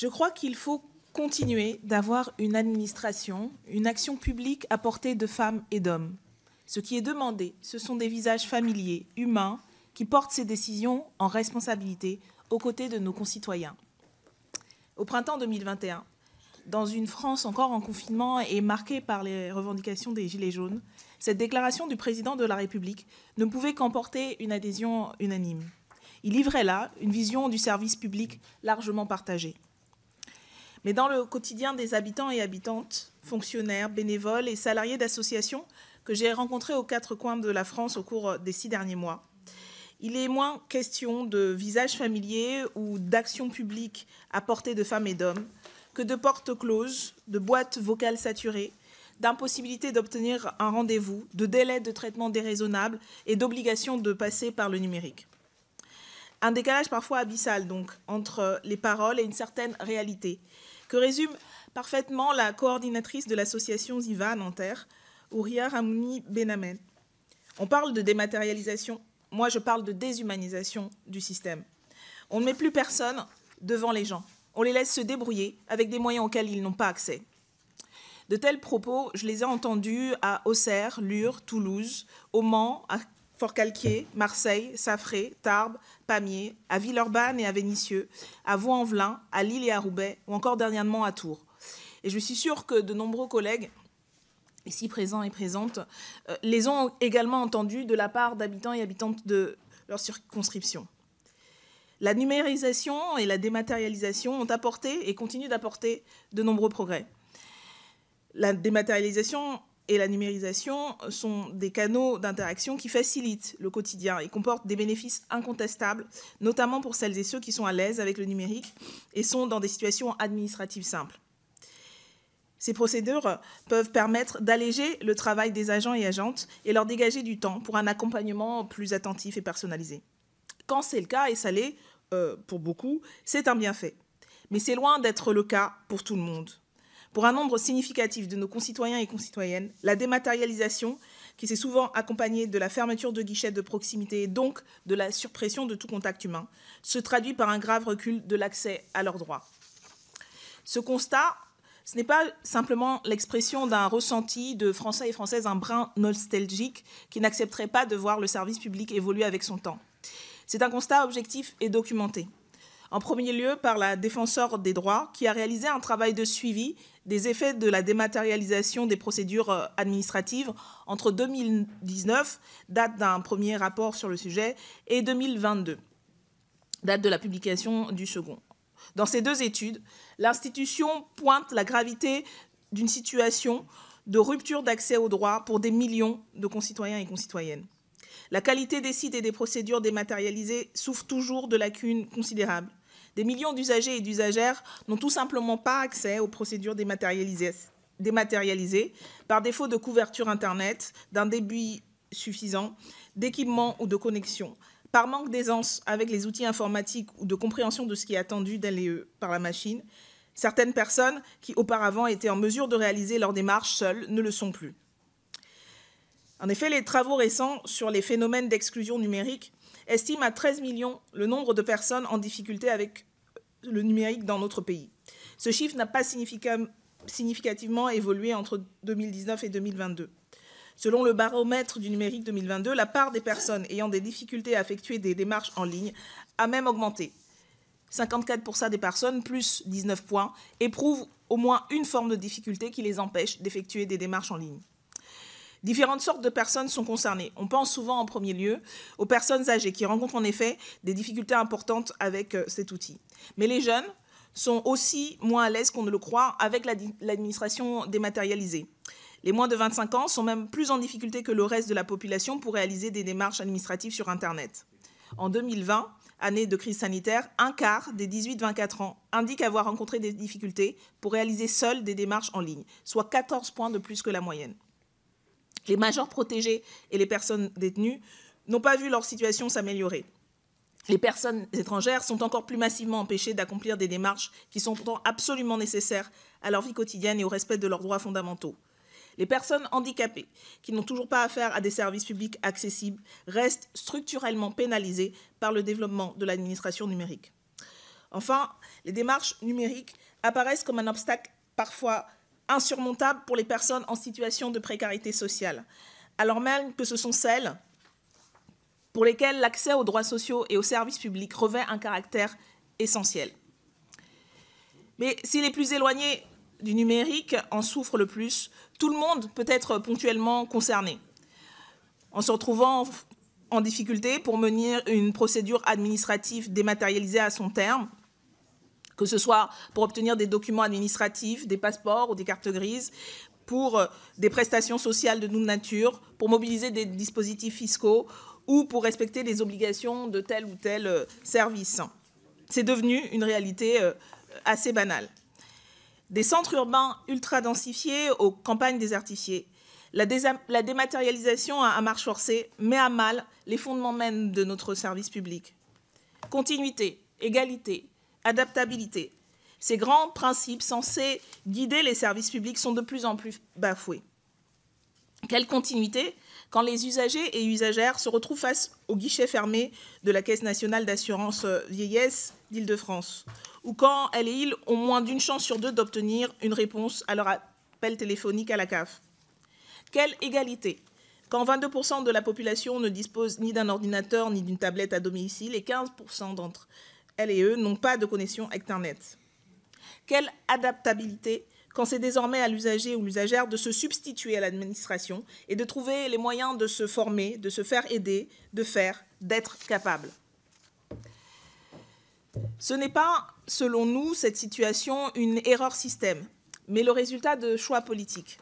Je crois qu'il faut continuer d'avoir une administration, une action publique à portée de femmes et d'hommes. Ce qui est demandé, ce sont des visages familiers, humains, qui portent ces décisions en responsabilité aux côtés de nos concitoyens. Au printemps 2021, dans une France encore en confinement et marquée par les revendications des Gilets jaunes, cette déclaration du président de la République ne pouvait qu'emporter une adhésion unanime. Il livrait là une vision du service public largement partagée. Mais dans le quotidien des habitants et habitantes, fonctionnaires, bénévoles et salariés d'associations que j'ai rencontrés aux quatre coins de la France au cours des six derniers mois, il est moins question de visages familiers ou d'actions publiques à portée de femmes et d'hommes que de portes closes, de boîtes vocales saturées, d'impossibilité d'obtenir un rendez-vous, de délais de traitement déraisonnables et d'obligation de passer par le numérique un décalage parfois abyssal donc entre les paroles et une certaine réalité, que résume parfaitement la coordinatrice de l'association ZIVA en Nanterre, Ouria Ramouni Benamen. On parle de dématérialisation, moi je parle de déshumanisation du système. On ne met plus personne devant les gens, on les laisse se débrouiller avec des moyens auxquels ils n'ont pas accès. De tels propos, je les ai entendus à Auxerre, Lure, Toulouse, au Mans, à Fort-Calquier, Marseille, Safré, Tarbes, Pamiers, à Villeurbanne et à Vénissieux, à Vaux-en-Velin, à Lille et à Roubaix, ou encore dernièrement à Tours. Et je suis sûre que de nombreux collègues ici présents et présentes euh, les ont également entendus de la part d'habitants et habitantes de leur circonscription. La numérisation et la dématérialisation ont apporté et continuent d'apporter de nombreux progrès. La dématérialisation et la numérisation sont des canaux d'interaction qui facilitent le quotidien et comportent des bénéfices incontestables, notamment pour celles et ceux qui sont à l'aise avec le numérique et sont dans des situations administratives simples. Ces procédures peuvent permettre d'alléger le travail des agents et agentes et leur dégager du temps pour un accompagnement plus attentif et personnalisé. Quand c'est le cas, et ça l'est euh, pour beaucoup, c'est un bienfait. Mais c'est loin d'être le cas pour tout le monde. Pour un nombre significatif de nos concitoyens et concitoyennes, la dématérialisation, qui s'est souvent accompagnée de la fermeture de guichets de proximité et donc de la suppression de tout contact humain, se traduit par un grave recul de l'accès à leurs droits. Ce constat, ce n'est pas simplement l'expression d'un ressenti de Français et Françaises un brin nostalgique qui n'accepterait pas de voir le service public évoluer avec son temps. C'est un constat objectif et documenté. En premier lieu, par la défenseur des droits, qui a réalisé un travail de suivi des effets de la dématérialisation des procédures euh, administratives entre 2019, date d'un premier rapport sur le sujet, et 2022, date de la publication du second. Dans ces deux études, l'institution pointe la gravité d'une situation de rupture d'accès aux droits pour des millions de concitoyens et concitoyennes. La qualité des sites et des procédures dématérialisées souffre toujours de lacunes considérables des millions d'usagers et d'usagères n'ont tout simplement pas accès aux procédures dématérialisées, par défaut de couverture Internet, d'un débit suffisant, d'équipement ou de connexion, par manque d'aisance avec les outils informatiques ou de compréhension de ce qui est attendu d'aller par la machine. Certaines personnes qui auparavant étaient en mesure de réaliser leur démarche seules ne le sont plus. En effet, les travaux récents sur les phénomènes d'exclusion numérique estime à 13 millions le nombre de personnes en difficulté avec euh, le numérique dans notre pays. Ce chiffre n'a pas significativement évolué entre 2019 et 2022. Selon le baromètre du numérique 2022, la part des personnes ayant des difficultés à effectuer des démarches en ligne a même augmenté. 54% des personnes, plus 19 points, éprouvent au moins une forme de difficulté qui les empêche d'effectuer des démarches en ligne. Différentes sortes de personnes sont concernées. On pense souvent en premier lieu aux personnes âgées qui rencontrent en effet des difficultés importantes avec euh, cet outil. Mais les jeunes sont aussi moins à l'aise qu'on ne le croit avec l'administration dématérialisée. Les moins de 25 ans sont même plus en difficulté que le reste de la population pour réaliser des démarches administratives sur Internet. En 2020, année de crise sanitaire, un quart des 18-24 ans indique avoir rencontré des difficultés pour réaliser seuls des démarches en ligne, soit 14 points de plus que la moyenne les majors protégés et les personnes détenues n'ont pas vu leur situation s'améliorer. Les personnes étrangères sont encore plus massivement empêchées d'accomplir des démarches qui sont pourtant absolument nécessaires à leur vie quotidienne et au respect de leurs droits fondamentaux. Les personnes handicapées, qui n'ont toujours pas affaire à des services publics accessibles, restent structurellement pénalisées par le développement de l'administration numérique. Enfin, les démarches numériques apparaissent comme un obstacle parfois insurmontable pour les personnes en situation de précarité sociale, alors même que ce sont celles pour lesquelles l'accès aux droits sociaux et aux services publics revêt un caractère essentiel. Mais si les plus éloignés du numérique en souffrent le plus, tout le monde peut être ponctuellement concerné, en se retrouvant en difficulté pour mener une procédure administrative dématérialisée à son terme, que ce soit pour obtenir des documents administratifs, des passeports ou des cartes grises, pour euh, des prestations sociales de toute nature, pour mobiliser des dispositifs fiscaux ou pour respecter les obligations de tel ou tel euh, service. C'est devenu une réalité euh, assez banale. Des centres urbains ultra densifiés aux campagnes désertifiées. La, la dématérialisation à marche forcée met à mal les fondements mêmes de notre service public. Continuité, égalité, adaptabilité. Ces grands principes censés guider les services publics sont de plus en plus bafoués. Quelle continuité quand les usagers et usagères se retrouvent face au guichet fermé de la Caisse nationale d'assurance euh, vieillesse d'Île-de-France, ou quand elle et ils ont moins d'une chance sur deux d'obtenir une réponse à leur appel téléphonique à la CAF. Quelle égalité quand 22% de la population ne dispose ni d'un ordinateur ni d'une tablette à domicile et 15% d'entre elle et eux, n'ont pas de connexion Internet. Quelle adaptabilité quand c'est désormais à l'usager ou l'usagère de se substituer à l'administration et de trouver les moyens de se former, de se faire aider, de faire, d'être capable. Ce n'est pas, selon nous, cette situation une erreur système, mais le résultat de choix politiques.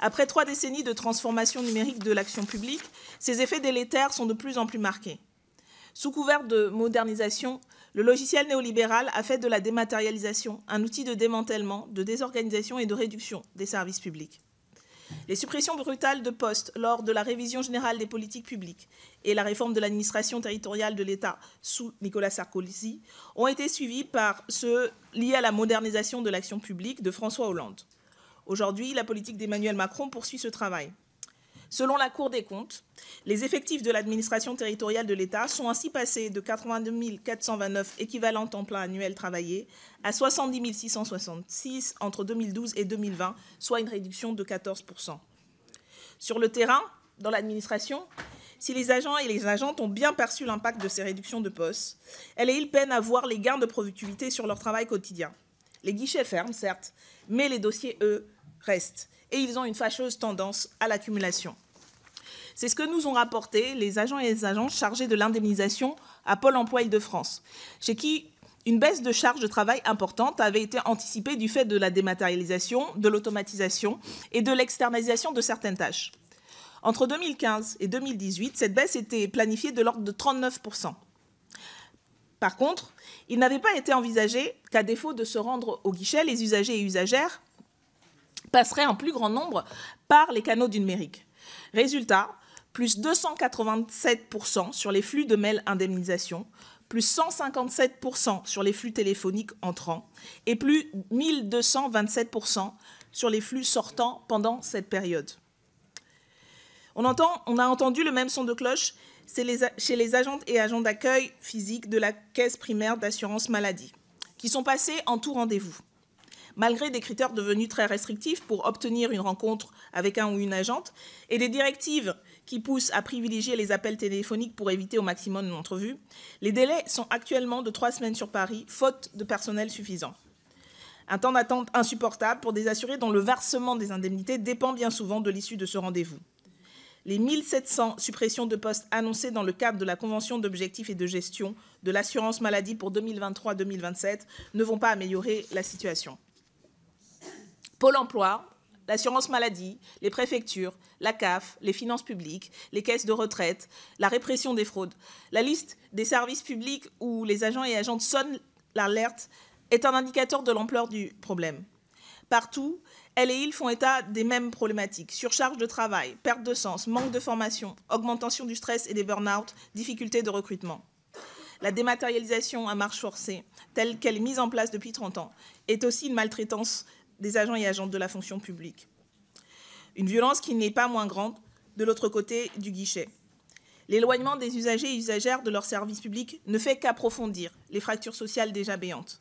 Après trois décennies de transformation numérique de l'action publique, ces effets délétères sont de plus en plus marqués. Sous couvert de modernisation, le logiciel néolibéral a fait de la dématérialisation un outil de démantèlement, de désorganisation et de réduction des services publics. Les suppressions brutales de postes lors de la révision générale des politiques publiques et la réforme de l'administration territoriale de l'État sous Nicolas Sarkozy ont été suivies par ceux liés à la modernisation de l'action publique de François Hollande. Aujourd'hui, la politique d'Emmanuel Macron poursuit ce travail. Selon la Cour des comptes, les effectifs de l'administration territoriale de l'État sont ainsi passés de 82 429 équivalents temps plein annuel travaillés à 70 666 entre 2012 et 2020, soit une réduction de 14 Sur le terrain, dans l'administration, si les agents et les agentes ont bien perçu l'impact de ces réductions de postes, elles et ils peinent à voir les gains de productivité sur leur travail quotidien. Les guichets ferment, certes, mais les dossiers, eux, restent. Et ils ont une fâcheuse tendance à l'accumulation. C'est ce que nous ont rapporté les agents et les agents chargés de l'indemnisation à Pôle emploi Île-de-France, chez qui une baisse de charge de travail importante avait été anticipée du fait de la dématérialisation, de l'automatisation et de l'externalisation de certaines tâches. Entre 2015 et 2018, cette baisse était planifiée de l'ordre de 39%. Par contre, il n'avait pas été envisagé qu'à défaut de se rendre au guichet, les usagers et usagères passeraient en plus grand nombre par les canaux du numérique. Résultat, plus 287% sur les flux de mail indemnisation, plus 157% sur les flux téléphoniques entrants et plus 1227% sur les flux sortants pendant cette période. On, entend, on a entendu le même son de cloche chez les agentes et agents d'accueil physique de la caisse primaire d'assurance maladie, qui sont passés en tout rendez-vous. Malgré des critères devenus très restrictifs pour obtenir une rencontre avec un ou une agente et des directives qui poussent à privilégier les appels téléphoniques pour éviter au maximum l'entrevue. Les délais sont actuellement de trois semaines sur Paris, faute de personnel suffisant. Un temps d'attente insupportable pour des assurés dont le versement des indemnités dépend bien souvent de l'issue de ce rendez-vous. Les 1700 suppressions de postes annoncées dans le cadre de la Convention d'objectifs et de gestion de l'assurance maladie pour 2023-2027 ne vont pas améliorer la situation. Pôle emploi l'assurance maladie, les préfectures, la CAF, les finances publiques, les caisses de retraite, la répression des fraudes. La liste des services publics où les agents et agentes sonnent l'alerte est un indicateur de l'ampleur du problème. Partout, elle et ils font état des mêmes problématiques. Surcharge de travail, perte de sens, manque de formation, augmentation du stress et des burn-out, difficultés de recrutement. La dématérialisation à marche forcée, telle qu'elle est mise en place depuis 30 ans, est aussi une maltraitance des agents et agentes de la fonction publique. Une violence qui n'est pas moins grande de l'autre côté du guichet. L'éloignement des usagers et usagères de leurs services publics ne fait qu'approfondir les fractures sociales déjà béantes.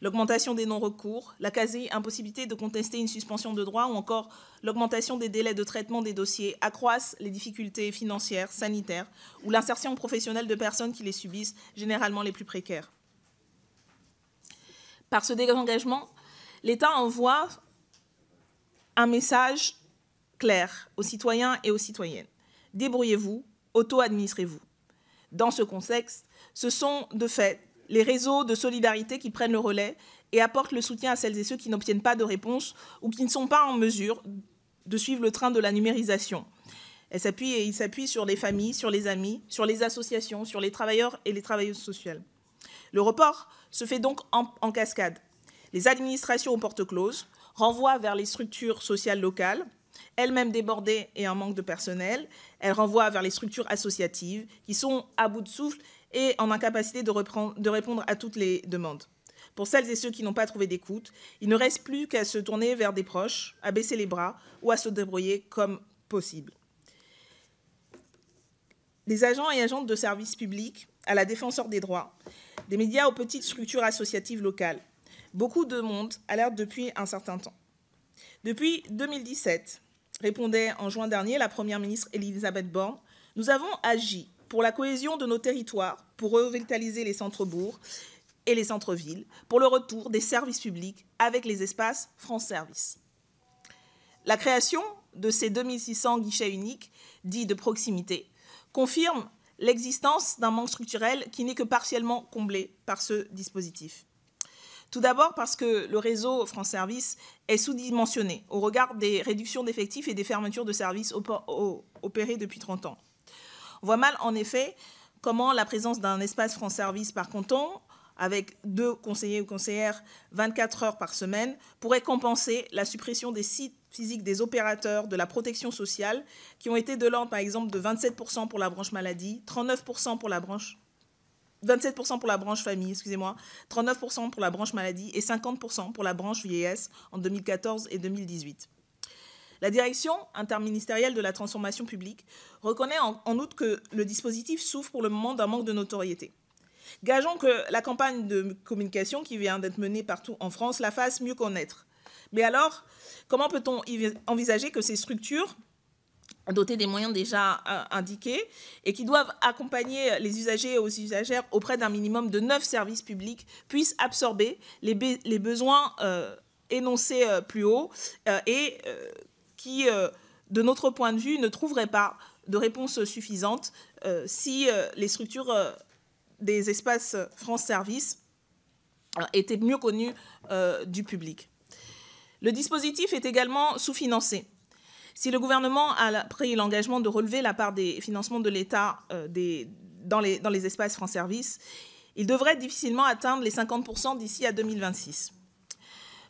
L'augmentation des non-recours, la quasi-impossibilité de contester une suspension de droit ou encore l'augmentation des délais de traitement des dossiers accroissent les difficultés financières, sanitaires ou l'insertion professionnelle de personnes qui les subissent, généralement les plus précaires. Par ce désengagement, l'État envoie un message clair aux citoyens et aux citoyennes. Débrouillez-vous, auto-administrez-vous. Dans ce contexte, ce sont de fait les réseaux de solidarité qui prennent le relais et apportent le soutien à celles et ceux qui n'obtiennent pas de réponse ou qui ne sont pas en mesure de suivre le train de la numérisation. Ils s'appuie il s'appuie sur les familles, sur les amis, sur les associations, sur les travailleurs et les travailleuses sociales. Le report se fait donc en cascade. Les administrations aux portes closes renvoient vers les structures sociales locales, elles-mêmes débordées et en manque de personnel. Elles renvoient vers les structures associatives qui sont à bout de souffle et en incapacité de, de répondre à toutes les demandes. Pour celles et ceux qui n'ont pas trouvé d'écoute, il ne reste plus qu'à se tourner vers des proches, à baisser les bras ou à se débrouiller comme possible. Des agents et agentes de services publics à la défenseur des droits, des médias aux petites structures associatives locales, Beaucoup de monde alerte depuis un certain temps. Depuis 2017, répondait en juin dernier la Première ministre Elisabeth Borne, nous avons agi pour la cohésion de nos territoires, pour revitaliser les centres-bourgs et les centres-villes, pour le retour des services publics avec les espaces France Service. La création de ces 2600 guichets uniques, dits de proximité, confirme l'existence d'un manque structurel qui n'est que partiellement comblé par ce dispositif. Tout d'abord parce que le réseau France Service est sous-dimensionné au regard des réductions d'effectifs et des fermetures de services opérées depuis 30 ans. On voit mal, en effet, comment la présence d'un espace France Service par canton, avec deux conseillers ou conseillères 24 heures par semaine, pourrait compenser la suppression des sites physiques des opérateurs de la protection sociale, qui ont été de l'ordre, par exemple, de 27% pour la branche maladie, 39% pour la branche 27% pour la branche famille, excusez-moi, 39% pour la branche maladie et 50% pour la branche vieillesse en 2014 et 2018. La direction interministérielle de la transformation publique reconnaît en, en outre que le dispositif souffre pour le moment d'un manque de notoriété. Gageons que la campagne de communication qui vient d'être menée partout en France la fasse mieux connaître. Mais alors, comment peut-on envisager que ces structures dotés des moyens déjà euh, indiqués et qui doivent accompagner les usagers et aux usagères auprès d'un minimum de neuf services publics puissent absorber les, les besoins euh, énoncés euh, plus haut et qui, de notre point de vue, ne trouveraient pas de réponse suffisante si les structures des espaces France Service étaient mieux connues du public. Le dispositif est également sous-financé. Si le gouvernement a pris l'engagement de relever la part des financements de l'État euh, dans, les, espaces francs-services, il devrait difficilement atteindre les 50% d'ici à 2026.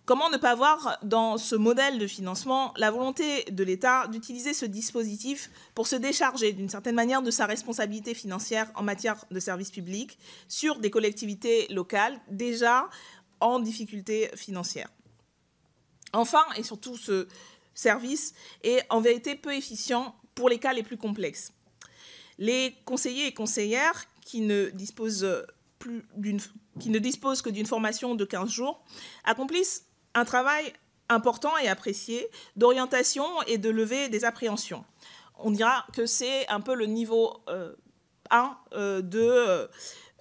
Comment ne pas voir dans ce modèle de financement la volonté de l'État d'utiliser ce dispositif pour se décharger d'une certaine manière de sa responsabilité financière en matière de services publics sur des collectivités locales déjà en difficulté financière Enfin, et surtout ce, service est en vérité peu efficient pour les cas les plus complexes. Les conseillers et conseillères qui ne disposent, euh, plus qui ne disposent que d'une formation de 15 jours accomplissent un travail important et apprécié d'orientation et de levée des appréhensions. On dira que c'est un peu le niveau 1 euh, euh,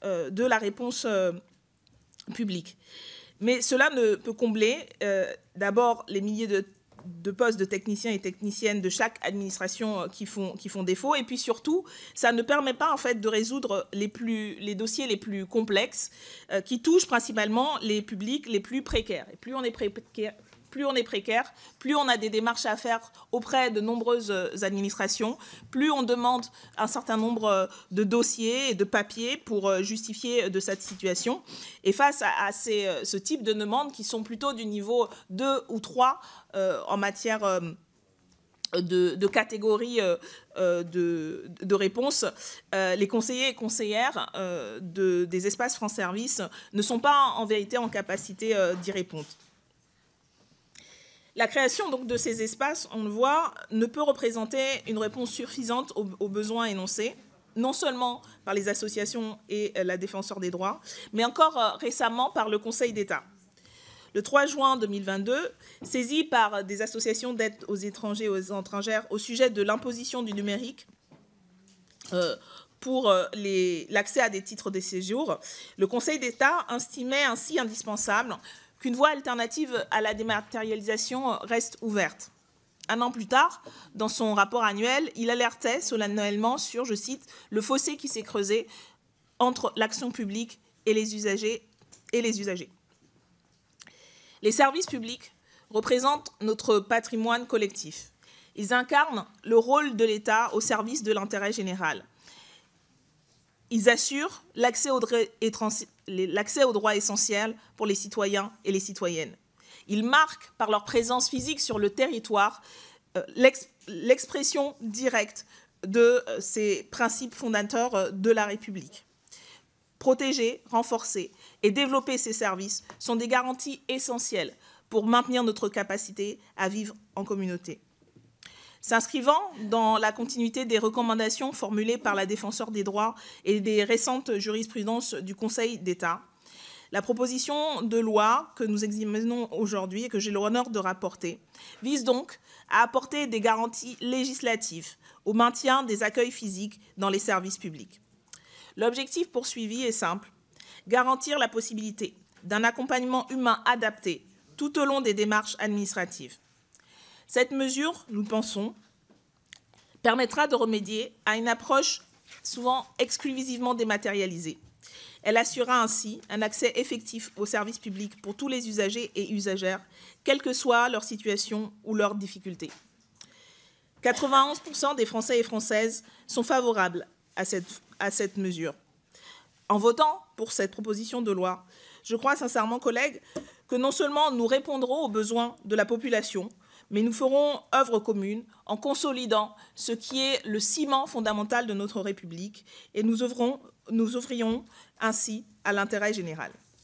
de, de la réponse publique. Mais cela ne peut combler d'abord les milliers de de postes de techniciens et techniciennes de chaque administration euh, qui font, qui font défaut. Et puis surtout, ça ne permet pas en fait de résoudre les, plus, les dossiers les plus complexes euh, qui touchent principalement les publics les plus précaires. Et plus on est précaire, plus on est précaire, plus on a des démarches à faire auprès de nombreuses euh, administrations, plus on demande un certain nombre euh, de dossiers et de papiers pour euh, justifier de cette situation. Et face à, ce type de demandes qui sont plutôt du niveau 2 ou 3 en matière... de, catégorie de, de réponses, les conseillers et conseillères des espaces France Service ne sont pas en vérité en capacité d'y répondre. La création donc de ces espaces, on le voit, ne peut représenter une réponse suffisante aux, besoins énoncés, non seulement par les associations et euh, la défenseur des droits, mais encore euh, récemment par le Conseil d'État. Le 3 juin 2022, saisi par des associations d'aide aux étrangers et aux étrangères au sujet de l'imposition du numérique euh, pour l'accès à des titres de séjour, le Conseil d'État estimait ainsi indispensable qu'une voie alternative à la dématérialisation reste ouverte. Un an plus tard, dans son rapport annuel, il alertait solennellement sur, je cite, le fossé qui s'est creusé entre l'action publique et les usagers et les usagers. Les services publics représentent notre patrimoine collectif. Ils incarnent le rôle de l'État au service de l'intérêt général. Ils assurent l'accès aux, droits essentiels pour les citoyens et les citoyennes. Ils marquent par leur présence physique sur le territoire euh, l'expression directe de euh, ces principes fondateurs euh, de la République. Protéger, renforcer et développer ces services sont des garanties essentielles pour maintenir notre capacité à vivre en communauté. S'inscrivant dans la continuité des recommandations formulées par la défenseur des droits et des récentes jurisprudences du Conseil d'État, la proposition de loi que nous examinons aujourd'hui et que j'ai l'honneur de rapporter vise donc à apporter des garanties législatives au maintien des accueils physiques dans les services publics. L'objectif poursuivi est simple, garantir la possibilité d'un accompagnement humain adapté tout au long des démarches administratives. Cette mesure, nous pensons, permettra de remédier à une approche souvent exclusivement dématérialisée. Elle assurera ainsi un accès effectif aux services publics pour tous les usagers et usagères, quelle que soit leur situation ou leurs difficultés. 91% des Français et Françaises sont favorables à cette, à cette mesure. En votant pour cette proposition de loi, je crois sincèrement, collègues, que non seulement nous répondrons aux besoins de la population, mais nous ferons œuvre commune en consolidant ce qui est le ciment fondamental de notre République et nous, œuvrons, nous ainsi à l'intérêt général.